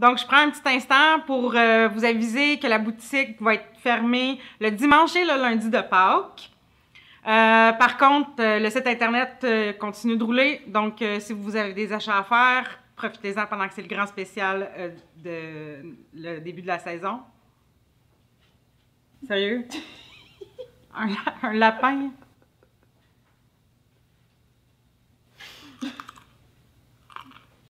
Donc, je prends un petit instant pour euh, vous aviser que la boutique va être fermée le dimanche et le lundi de Pâques. Euh, par contre, euh, le site Internet continue de rouler, donc si vous avez des achats à faire, profitez-en pendant que c'est le grand spécial de le début de la saison. Sérieux? un lapin?